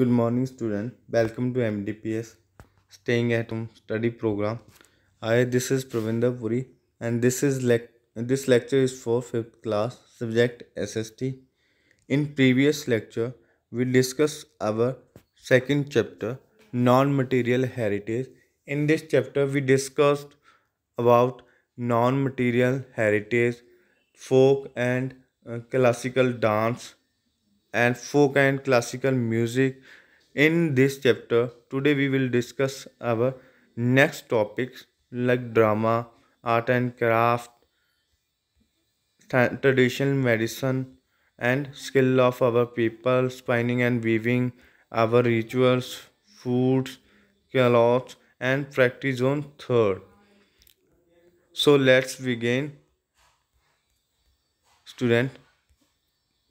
Good morning student. Welcome to MDPS Staying at Home Study Program. Hi, this is Pravinder Puri and this is lec this lecture is for 5th class subject SST. In previous lecture, we discussed our second chapter non-material heritage. In this chapter, we discussed about non-material heritage, folk and uh, classical dance, and folk and classical music in this chapter today we will discuss our next topics like drama art and craft traditional medicine and skill of our people spinning and weaving our rituals foods clothes and practice on third so let's begin student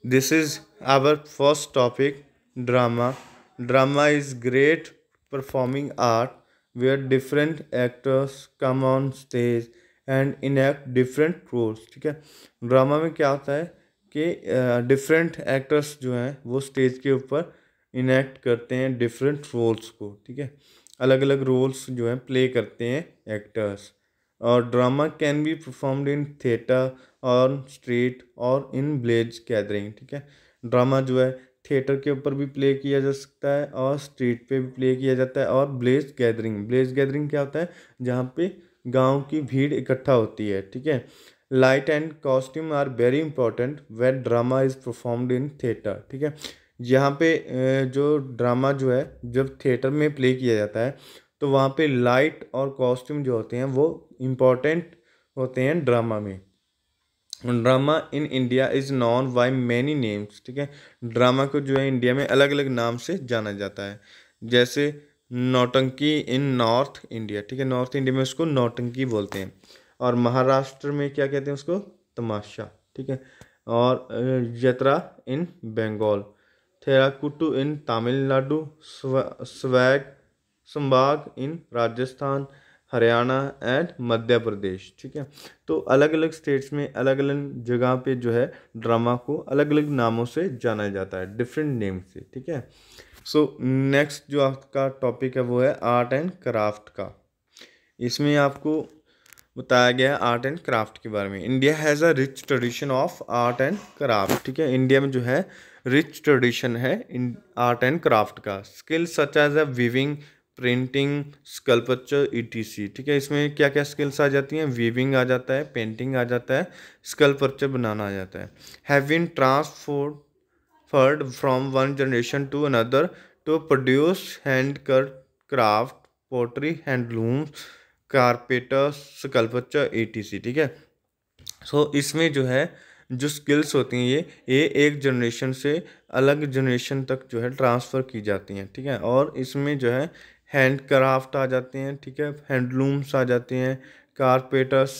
this is our first topic drama drama is great performing art where different actors come on stage and enact different roles ठीक है drama में क्या होता है कि different uh, actors जो हैं वो स्टेज के ऊपर एक्ट करते हैं डिफरेंट रोल्स को ठीक है अलग अलग रोल्स जो हैं प्ले करते हैं एक्टर्स और drama can be performed in theatre और स्ट्रीट और इन ब्लेज गैदरिंग ठीक है ड्रामा जो है थिएटर के ऊपर भी प्ले किया जा सकता है और स्ट्रीट पे भी प्ले किया जाता है और ब्लेज गैदरिंग ब्लेज गैदरिंग क्या होता है जहाँ पे गांव की भीड़ इकट्ठा होती है ठीक है light and costume are very important wet drama is performed in theatre ठीक है यहाँ पे जो ड्रामा जो है जब थिएटर में प्ले किया जाता है तो वहाँ पे लाइट और कॉस्ट्यूम जो होते हैं वो इम्पॉर्टेंट होते हैं ड्रामा में drama in India is known by many names ठीक है ड्रामा को जो है इंडिया में अलग अलग नाम से जाना जाता है जैसे नौटंकी इन नॉर्थ इंडिया ठीक है नॉर्थ इंडिया में उसको नौटंकी बोलते हैं और महाराष्ट्र में क्या कहते हैं उसको तमाशा ठीक है और यत्रा इन बंगाल थेराकुटू इन तमिलनाडु स्वैग संभाग इन राजस्थान हरियाणा एंड मध्य प्रदेश ठीक है तो अलग अलग स्टेट्स में अलग अलग जगह पे जो है ड्रामा को अलग अलग नामों से जाना जाता है डिफरेंट नेम से ठीक है सो so, नेक्स्ट जो आपका टॉपिक है वो है आर्ट एंड क्राफ्ट का इसमें आपको बताया गया आर्ट एंड क्राफ्ट के बारे में India has a rich tradition of art and craft ठीक है इंडिया में जो है रिच ट्रेडिशन है इन आर्ट एंड क्राफ्ट का skill such as a weaving printing sculpture ई ठीक है इसमें क्या क्या स्किल्स आ जाती हैं वीविंग आ जाता है पेंटिंग आ जाता है स्कल्पचर बनाना आ जाता है have been transferred from one generation to another to produce hand कर craft pottery handloom carpet sculpture ई ठीक है सो so, इसमें जो है जो स्किल्स होती हैं ये ये एक जनरेशन से अलग जनरेशन तक जो है ट्रांसफ़र की जाती हैं ठीक है और इसमें जो है हैंड क्राफ्ट आ जाते हैं ठीक है हैंडलूम्स आ जाते हैं कारपेटर्स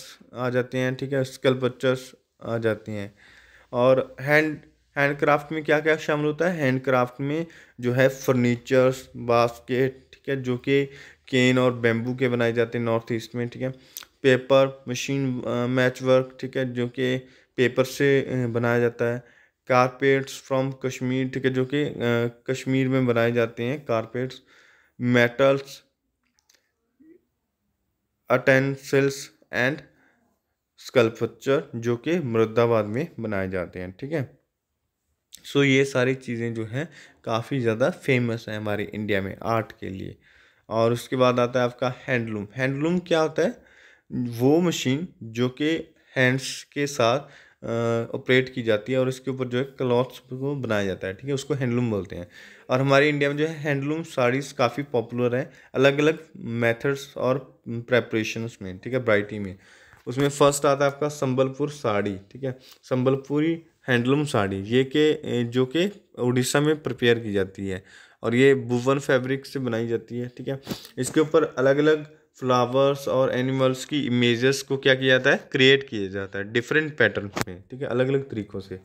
आ जाते हैं ठीक है स्कल्पचर्स आ जाते हैं और हैंड हैंड क्राफ्ट में क्या क्या शामिल होता है हैंड क्राफ्ट में जो है फर्नीचर्स बास्केट ठीक है जो कि केन और बेम्बू के बनाए जाते हैं नॉर्थ ईस्ट में ठीक है पेपर मशीन मैच वर्क ठीक है जो कि पेपर से बनाया जाता है कारपेट्स फ्रॉम कश्मीर ठीक है जो कि कश्मीर में बनाए जाते हैं carpets metals, utensils and sculpture जो कि मुरदाबाद में बनाए जाते हैं ठीक है सो so, ये सारी चीज़ें जो हैं काफ़ी ज़्यादा फेमस हैं हमारे इंडिया में आर्ट के लिए और उसके बाद आता है आपका हैंडलूम हैंडलूम क्या होता है वो मशीन जो कि हैंड्स के साथ ऑपरेट की जाती है और इसके ऊपर जो है क्लॉथ्स को बनाया जाता है ठीक है उसको हैंडलूम बोलते हैं और हमारे इंडिया में जो है हैंडलूम साड़ीज़ काफ़ी पॉपुलर हैं अलग अलग मेथड्स और प्रेपरेशन में ठीक है ब्राइटी में उसमें फर्स्ट आता है आपका संबलपुर साड़ी ठीक है संबलपुरी हैंडलूम साड़ी ये के जो कि उड़ीसा में प्रिपेयर की जाती है और ये बुवन फैब्रिक से बनाई जाती है ठीक है इसके ऊपर अलग अलग फ्लावर्स और एनिमल्स की इमेजेस को क्या किया जाता है क्रिएट किया जाता है डिफरेंट पैटर्न में ठीक है अलग अलग तरीक़ों से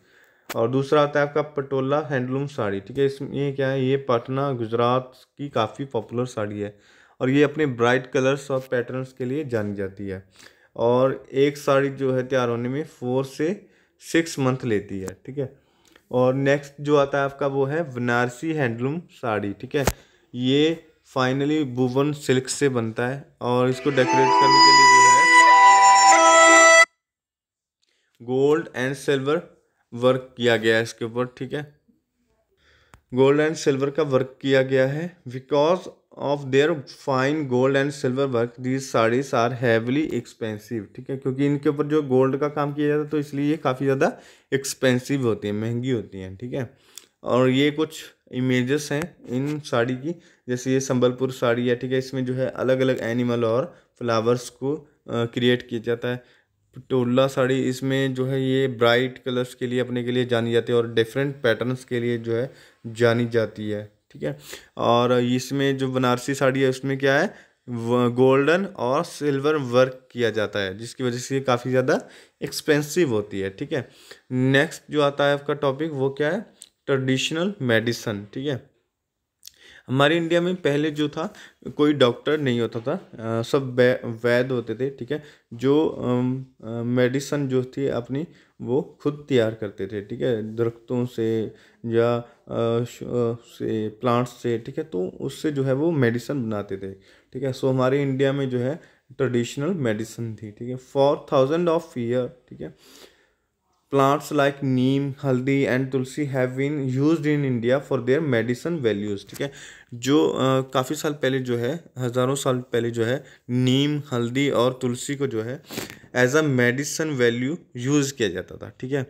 और दूसरा आता है आपका पटोला हैंडलूम साड़ी ठीक है इसमें क्या है ये पटना गुजरात की काफ़ी पॉपुलर साड़ी है और ये अपने ब्राइट कलर्स और पैटर्न्स के लिए जानी जाती है और एक साड़ी जो है तैयार होने में फोर से सिक्स मंथ लेती है ठीक है और नेक्स्ट जो आता है आपका वो है बनारसी हैंडलूम साड़ी ठीक है ये फाइनली वुवन सिल्क से बनता है और इसको डेकोरेट करने के लिए जो है गोल्ड एंड सिल्वर वर्क किया गया है इसके ऊपर ठीक है गोल्ड एंड सिल्वर का वर्क किया गया है because of their fine gold and silver work these saris are heavily expensive ठीक है क्योंकि इनके ऊपर जो गोल्ड का काम किया जाता है तो इसलिए ये काफ़ी ज़्यादा एक्सपेंसिव होती है महंगी होती हैं ठीक है थीके? और ये कुछ इमेजेस हैं इन साड़ी की जैसे ये संबलपुर साड़ी है ठीक है इसमें जो है अलग अलग एनिमल और फ्लावर्स को क्रिएट किया जाता है टोला साड़ी इसमें जो है ये ब्राइट कलर्स के लिए अपने के लिए जानी जाती है और डिफरेंट पैटर्न्स के लिए जो है जानी जाती है ठीक है और इसमें जो बनारसी साड़ी है उसमें क्या है गोल्डन और सिल्वर वर्क किया जाता है जिसकी वजह से ये काफ़ी ज़्यादा एक्सपेंसिव होती है ठीक है नेक्स्ट जो आता है आपका टॉपिक वो क्या है ट्रेडिशनल मेडिसन ठीक है हमारे इंडिया में पहले जो था कोई डॉक्टर नहीं होता था आ, सब वैद होते थे ठीक है जो मेडिसन जो थी अपनी वो खुद तैयार करते थे ठीक है दरख्तों से या आ, से प्लांट्स से ठीक है तो उससे जो है वो मेडिसन बनाते थे ठीक है सो हमारे इंडिया में जो है ट्रेडिशनल मेडिसन थी ठीक है फॉर थाउजेंड ऑफ ईयर ठीक है plants like neem haldi and tulsi have been used in India for their medicine values ठीक है जो काफ़ी साल पहले जो है हज़ारों साल पहले जो है नीम हल्दी और तुलसी को जो है as a medicine value use किया जाता था ठीक है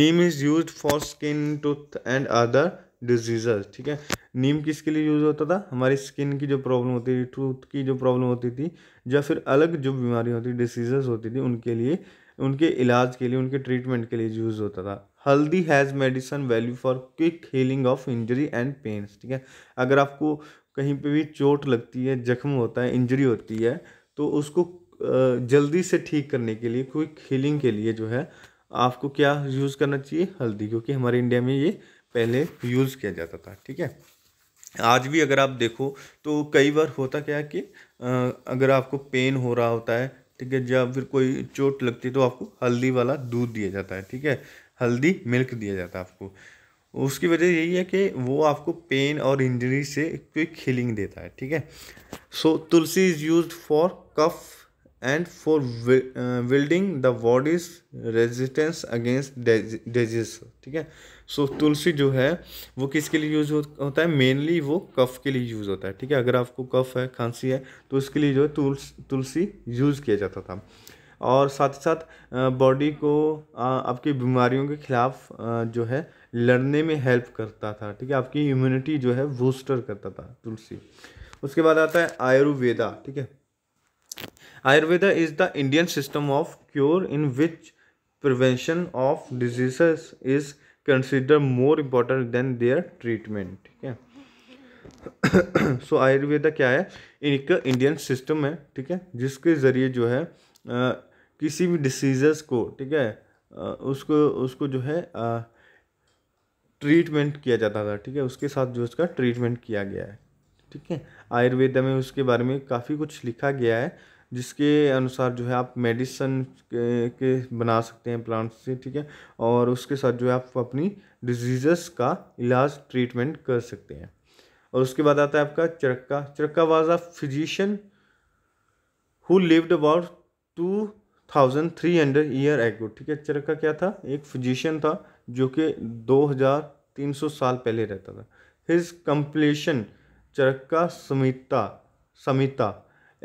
neem is use for skin tooth and other diseases ठीक है नीम किसके लिए यूज़ होता था हमारी स्किन की जो प्रॉब्लम होती थी टूथ की जो प्रॉब्लम होती थी या फिर अलग जो बीमारी होती डिसीजेज होती थी उनके लिए उनके इलाज के लिए उनके ट्रीटमेंट के लिए यूज़ होता था haldi has medicine value for quick healing of injury and pains ठीक है अगर आपको कहीं पे भी चोट लगती है जख्म होता है इंजरी होती है तो उसको जल्दी से ठीक करने के लिए क्विक हीलिंग के लिए जो है आपको क्या यूज़ करना चाहिए हल्दी क्योंकि हमारे इंडिया में ये पहले यूज़ किया जाता था ठीक है आज भी अगर आप देखो तो कई बार होता क्या है कि अगर आपको पेन हो रहा होता है ठीक है जब फिर कोई चोट लगती है तो आपको हल्दी वाला दूध दिया जाता है ठीक है हल्दी मिल्क दिया जाता है आपको उसकी वजह यही है कि वो आपको पेन और इंजरी से क्विक हीलिंग देता है ठीक है so tulsi is use for cough and for building uh, the body's resistance against disease ठीक है सो so, तुलसी जो है वो किसके लिए यूज होता है मेनली वो कफ के लिए यूज़ होता है ठीक है अगर आपको कफ है खांसी है तो उसके लिए जो है तुलसी यूज़ किया जाता था और साथ ही साथ बॉडी को आपकी बीमारियों के खिलाफ जो है लड़ने में हेल्प करता था ठीक है आपकी इम्यूनिटी जो है बूस्टर करता था तुलसी उसके बाद आता है आयुर्वेदा ठीक है Ayurveda is the Indian system of cure in which prevention of diseases is considered more important than their treatment ठीक है सो आयुर्वेदा क्या है एक इंडियन सिस्टम है ठीक है जिसके ज़रिए जो है आ, किसी भी डिसीज़ को ठीक है आ, उसको उसको जो है आ, ट्रीटमेंट किया जाता था ठीक है उसके साथ जो उसका ट्रीटमेंट किया गया है ठीक है आयुर्वेदा में उसके बारे में काफ़ी कुछ लिखा गया है जिसके अनुसार जो है आप मेडिसन के, के बना सकते हैं प्लांट्स से ठीक है और उसके साथ जो है आप अपनी डिजीज़स का इलाज ट्रीटमेंट कर सकते हैं और उसके बाद आता है आपका Charaka Charaka was a physician who lived about two thousand three hundred year ago ठीक है चरक्का क्या था एक फिजिशियन था जो कि दो हज़ार तीन सौ साल पहले रहता था his compilation Charaka Samhita Samhita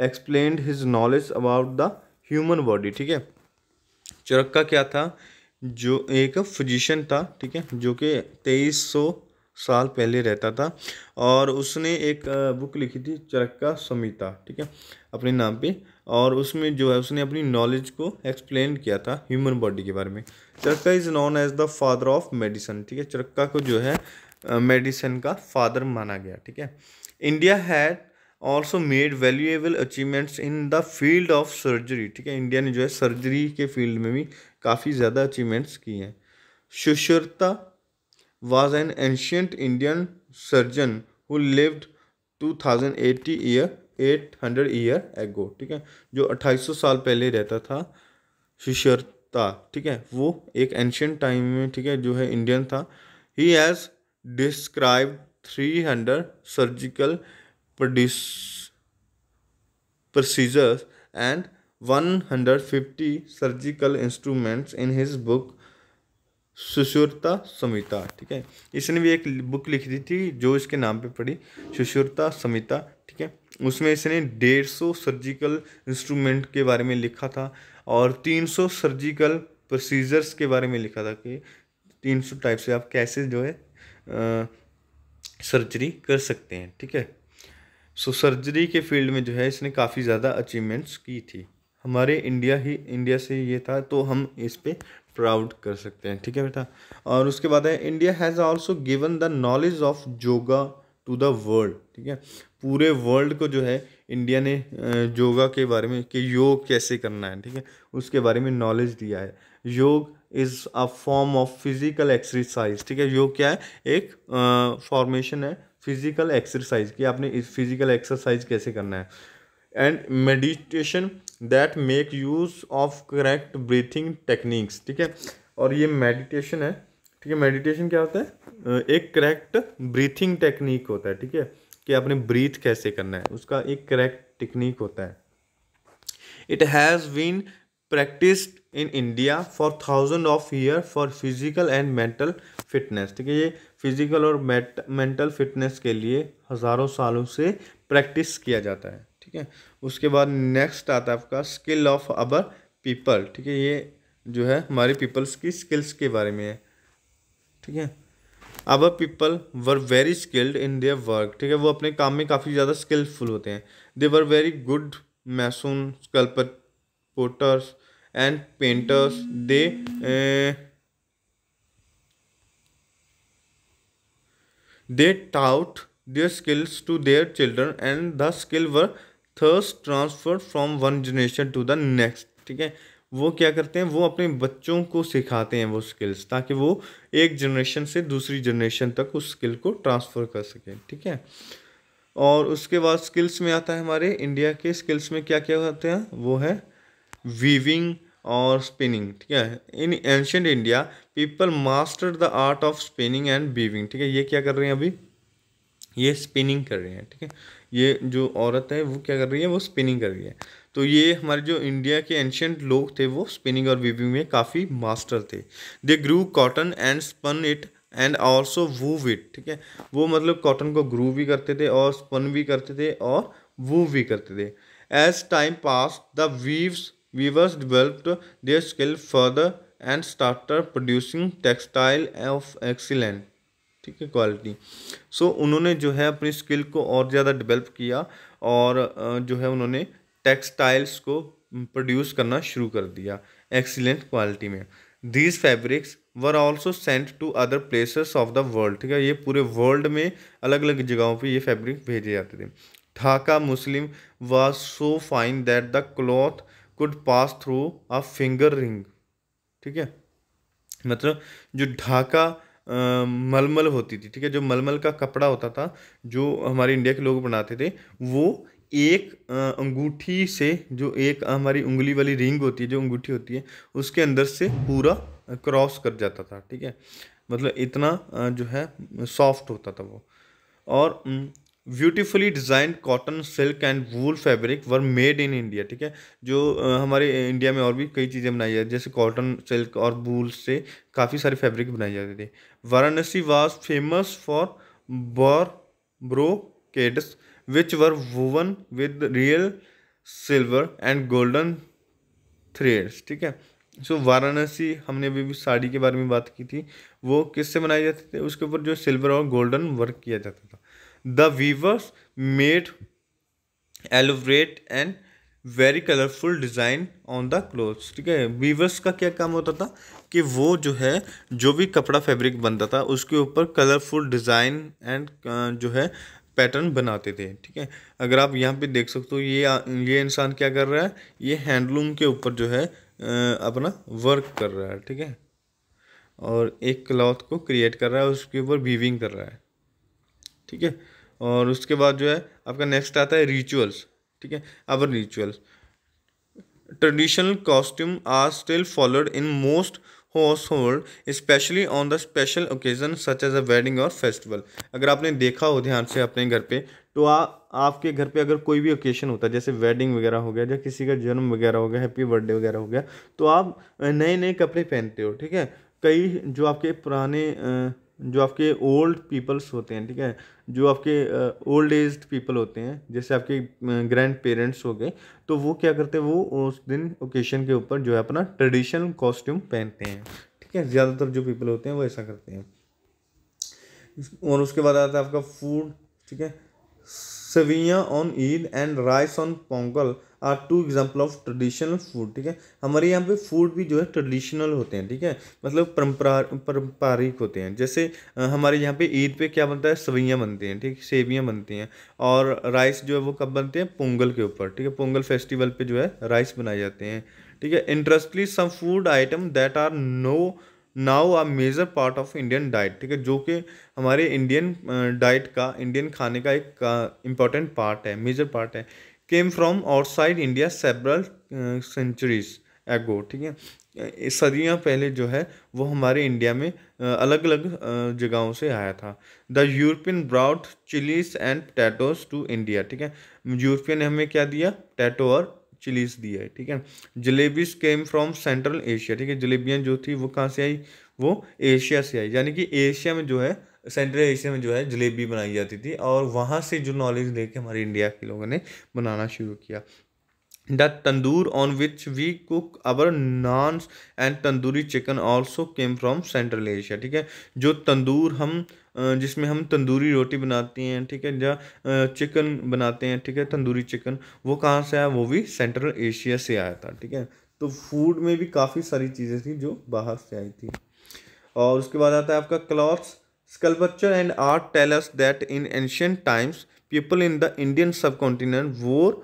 explain his knowledge about the human body ठीक है चरक्का क्या था जो एक फिजिशियन था ठीक है जो कि तेईस सौ साल पहले रहता था और उसने एक बुक लिखी थी चरक्का समिता ठीक है अपने नाम पे और उसमें जो है उसने अपनी नॉलेज को एक्सप्लेन किया था ह्यूमन बॉडी के बारे में Charaka is known as the father of medicine ठीक है चरक्का को जो है मेडिसन का फादर माना गया ठीक है India had also made valuable achievements in the field of surgery ठीक है इंडिया ने जो है सर्जरी के फील्ड में भी काफ़ी ज़्यादा अचीवमेंट्स किए हैं Sushruta was an ancient Indian surgeon who lived two thousand eighty year eight hundred year ago ठीक है जो अट्ठाईस सौ साल पहले रहता था सुश्रता ठीक है वो एक एंशियंट टाइम में ठीक है जो है इंडियन था he has describe three hundred surgical produce, procedures and 150 surgical instruments in his book Sushruta Samhita ठीक है इसने भी एक बुक लिखी दी थी जो इसके नाम पे पड़ी सुशुरता समिता ठीक है उसमें इसने डेढ़ सौ सर्जिकल इंस्ट्रूमेंट के बारे में लिखा था और तीन सौ सर्जिकल प्रोसीजर्स के बारे में लिखा था कि तीन सौ टाइप से आप कैसे जो है सर्जरी कर सकते हैं ठीक है सो सर्जरी के फील्ड में जो है इसने काफ़ी ज़्यादा अचीवमेंट्स की थी हमारे इंडिया ही इंडिया से ये था तो हम इस पर प्राउड कर सकते हैं ठीक है बेटा और उसके बाद है India has also given the knowledge of yoga to the world ठीक है पूरे वर्ल्ड को जो है इंडिया ने योगा के बारे में कि योग कैसे करना है ठीक है उसके बारे में नॉलेज दिया है yoga is a form of physical exercise ठीक है योग क्या है एक फॉर्मेशन है फिजिकल एक्सरसाइज कि आपने इस फिजिकल एक्सरसाइज कैसे करना है and meditation that make use of correct breathing techniques ठीक है और ये मेडिटेशन है ठीक है मेडिटेशन क्या होता है एक करेक्ट ब्रीथिंग टेक्निक होता है ठीक है कि आपने ब्रीथ कैसे करना है उसका एक करेक्ट टेक्निक होता है it has been practice in India for thousand of year for physical and mental fitness ठीक है ये फिजिकल और मेंटल फिटनेस के लिए हज़ारों सालों से प्रैक्टिस किया जाता है ठीक है उसके बाद नेक्स्ट आता है आपका स्किल ऑफ अवर पीपल ठीक है ये जो है हमारे पीपल्स की स्किल्स के बारे में है ठीक है our people were very skilled in their work ठीक है वो अपने काम में काफ़ी ज़्यादा स्किलफुल होते हैं they were very good masons sculptor potters and painters they they taught their skills to their children and the skill were thus transfer from one generation to the next ठीक है वो क्या करते हैं वो अपने बच्चों को सिखाते हैं वो स्किल्स ताकि वो एक जनरेशन से दूसरी जनरेशन तक उस स्किल को ट्रांसफ़र कर सकें ठीक है और उसके बाद स्किल्स में आता है हमारे इंडिया के स्किल्स में क्या क्या होते हैं वो है वीविंग और स्पिनिंग ठीक है in ancient India people master the art of spinning and weaving ठीक है ये क्या कर रहे हैं अभी ये स्पिनिंग कर रहे हैं ठीक है ये जो औरत है वो क्या कर रही है वो स्पिनिंग कर रही है तो ये हमारे जो इंडिया के एंशेंट लोग थे वो स्पिनिंग और वीविंग में काफ़ी मास्टर थे they grew cotton and spun it and also wove it ठीक है वो मतलब कॉटन को ग्रू भी करते थे और स्पन भी करते थे और वूव भी करते थे as time pass the weaves Weavers developed their skill further and started producing textile of excellent ठीक है क्वालिटी सो उन्होंने जो है अपनी स्किल को और ज़्यादा डेवलप किया और जो है उन्होंने टेक्सटाइल्स को प्रोड्यूस करना शुरू कर दिया एक्सीलेंट क्वालिटी में these fabrics were also sent to other places of the world ठीक है ये पूरे वर्ल्ड में अलग अलग जगहों पे ये फैब्रिक भेजे जाते थे Dhaka muslin was so fine that the cloth could pass through a finger ring ठीक है मतलब जो ढाका मलमल होती थी ठीक है जो मलमल का कपड़ा होता था जो हमारे इंडिया के लोग बनाते थे वो एक अंगूठी से जो एक हमारी उंगली वाली रिंग होती है जो अंगूठी होती है उसके अंदर से पूरा क्रॉस कर जाता था ठीक है मतलब इतना जो है सॉफ्ट होता था वो और beautifully design cotton silk and wool fabric were made in India ठीक है जो हमारे इंडिया में और भी कई चीज़ें बनाई जाती जैसे कॉटन सिल्क और वूल से काफ़ी सारे फैब्रिक बनाए जाते थे वाराणसी वाज फेमस फॉर बॉर brocades which were woven with real silver and golden threads ठीक है सो so, वाराणसी हमने अभी भी साड़ी के बारे में बात की थी वो किससे बनाए जाते थे उसके ऊपर जो सिल्वर और गोल्डन वर्क किया जाता था the weavers made elaborate and very colourful design on the clothes ठीक है वीवर्स का क्या काम होता था कि वो जो है जो भी कपड़ा फैब्रिक बनता था उसके ऊपर कलरफुल डिज़ाइन एंड जो है पैटर्न बनाते थे ठीक है अगर आप यहाँ पे देख सकते हो ये ये इंसान क्या कर रहा है ये हैंडलूम के ऊपर जो है अपना वर्क कर रहा है ठीक है और एक क्लॉथ को क्रिएट कर रहा है उसके ऊपर वीविंग कर रहा है ठीक है और उसके बाद जो है आपका नेक्स्ट आता है रिचुअल्स ठीक है our rituals costume are still followed in most households specially on the special occasion such as a wedding और फेस्टिवल अगर आपने देखा हो ध्यान से अपने घर पे तो आ, आपके घर पे अगर कोई भी ओकेजन होता है जैसे वेडिंग वगैरह हो गया या किसी का जन्म वगैरह हो गया हैप्पी बर्थडे वगैरह हो गया तो आप नए नए कपड़े पहनते हो ठीक है कई जो आपके पुराने आ, जो आपके ओल्ड पीपल्स होते हैं ठीक है जो आपके ओल्ड एज पीपल होते हैं जैसे आपके ग्रैंड पेरेंट्स हो गए तो वो क्या करते हैं वो उस दिन ओकेशन के ऊपर जो है अपना ट्रेडिशनल कॉस्ट्यूम पहनते हैं ठीक है ज़्यादातर जो पीपल होते हैं वो ऐसा करते हैं और उसके बाद आता है आपका फूड ठीक है sewaiyan on Eid and rice on Pongal are two example of traditional food ठीक है हमारे यहाँ पे फूड भी जो है ट्रेडिशनल होते हैं ठीक है मतलब परम्परा पारंपरिक होते हैं जैसे हमारे यहाँ पे ईद पे क्या बनता है सवैयाँ बनती हैं ठीक सेवियाँ बनती हैं और राइस जो है वो कब बनते हैं पोंगल के ऊपर ठीक है पोंगल फेस्टिवल पे जो है राइस बनाए जाते हैं ठीक है interestingly some food item that are known now a major part of Indian diet ठीक है जो कि हमारे इंडियन डाइट का इंडियन खाने का एक इम्पॉर्टेंट पार्ट है मेजर पार्ट है came from outside India several centuries ago ठीक है सदियाँ पहले जो है वो हमारे इंडिया में uh, अलग अलग uh, जगहों से आया था the European brought chillies and potatoes to India ठीक है यूरोपियन ने हमें क्या दिया टैटो और चिलीज दिया है ठीक है jalebis came from central Asia ठीक है जलेबियाँ जो थी वो कहाँ से आई वो एशिया से आई यानी कि एशिया में जो है सेंट्रल एशिया में जो है जलेबी बनाई जाती थी और वहाँ से जो नॉलेज लेके हमारे इंडिया के लोगों ने बनाना शुरू किया the tandoor on which we cook our naans and tandoori chicken also came from central Asia ठीक है जो तंदूर हम जिसमें हम तंदूरी रोटी बनाते हैं ठीक है या चिकन बनाते हैं ठीक है तंदूरी चिकन वो कहाँ से आया वो भी सेंट्रल एशिया से आया था ठीक है तो फूड में भी काफ़ी सारी चीज़ें थी जो बाहर से आई थी और उसके बाद आता है आपका clothes sculpture and art tell that in ancient times people in the Indian subcontinent wore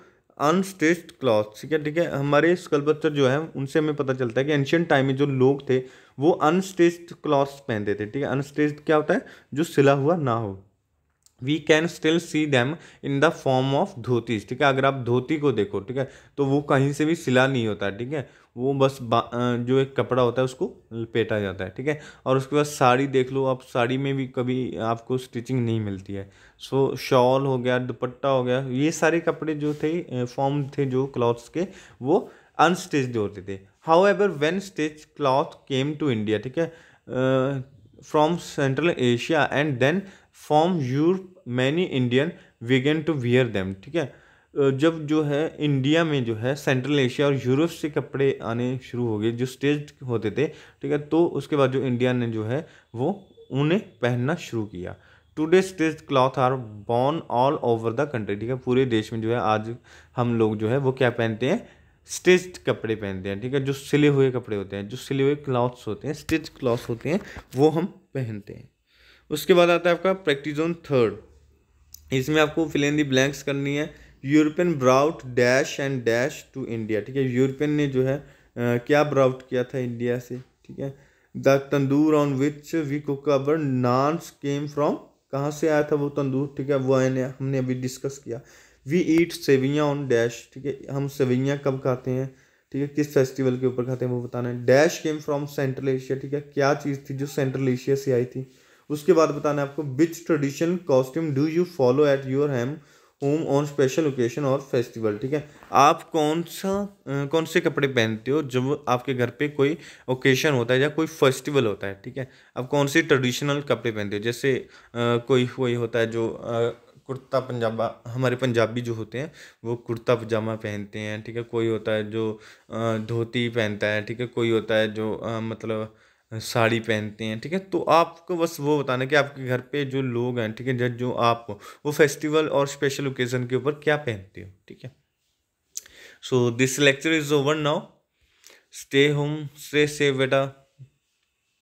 unstitched cloth ठीक है ठीक है हमारे स्कल्पचर जो है उनसे हमें पता चलता है कि एंशियंट टाइम में जो लोग थे वो अनस्टिच्ड क्लॉथ्स पहनते थे ठीक है अनस्टिच्ड क्या होता है जो सिला हुआ ना हो we can still see them in the form of dhotis ठीक है अगर आप धोती को देखो ठीक है तो वो कहीं से भी सिला नहीं होता है ठीक है वो बस जो एक कपड़ा होता है उसको लपेटा जाता है ठीक है और उसके बाद साड़ी देख लो आप साड़ी में भी कभी आपको स्टिचिंग नहीं मिलती है सो so, शॉल हो गया दुपट्टा हो गया ये सारे कपड़े जो थे फॉर्म थे जो क्लॉथ्स के वो अनस्टिच्ड होते थे however when stitch cloth came to India ठीक है from central Asia and then from Europe many Indian began to wear them ठीक है जब जो है इंडिया में जो है सेंट्रल एशिया और यूरोप से कपड़े आने शुरू हो गए जो स्टेज होते थे ठीक है तो उसके बाद जो इंडिया ने जो है वो उन्हें पहनना शुरू किया today stitched cloth are worn all over the country ठीक है पूरे देश में जो है आज हम लोग जो है वो क्या पहनते हैं स्टिच कपड़े पहनते हैं ठीक है जो सिले हुए कपड़े होते हैं जो सिले हुए क्लॉथ्स होते हैं स्टिच क्लॉथ्स होते हैं वो हम पहनते हैं उसके बाद आता है आपका प्रैक्टिस ऑन थर्ड इसमें आपको फिल इन दी ब्लैंक्स करनी है European brought dash and dash to India ठीक है यूरोपियन ने जो है आ, क्या ब्राउट किया था इंडिया से ठीक है the tandoor on which we cook our naans came from कहाँ से आया था वो तंदूर ठीक है वो हमने अभी डिस्कस किया वी ईट सेवियाँ ऑन डैश ठीक है हम सेवियाँ कब खाते हैं ठीक है किस फेस्टिवल के ऊपर खाते हैं वो बताना है dash came from central Asia ठीक है क्या चीज़ थी जो सेंट्रल एशिया से आई थी उसके बाद बताना है आपको which traditional costume do you follow at your ham home on special occasion और फेस्टिवल ठीक है आप कौन सा कौन से कपड़े पहनते हो जब आपके घर पे कोई ओकेशन होता है या कोई फेस्टिवल होता है ठीक है आप कौन से ट्रेडिशनल कपड़े पहनते हो जैसे आ, कोई कोई होता है जो आ, कुर्ता पंजाबा हमारे पंजाबी जो होते हैं वो कुर्ता पजामा पहनते हैं ठीक है कोई होता है जो धोती पहनता है ठीक है कोई होता है जो आ, मतलब साड़ी पहनते हैं ठीक है तो आपको बस वो बताना कि आपके घर पे जो लोग हैं ठीक है जज जो आप वो फेस्टिवल और स्पेशल ओकेज़न के ऊपर क्या पहनते हो ठीक है so this lecture is over now stay home stay safe बेटा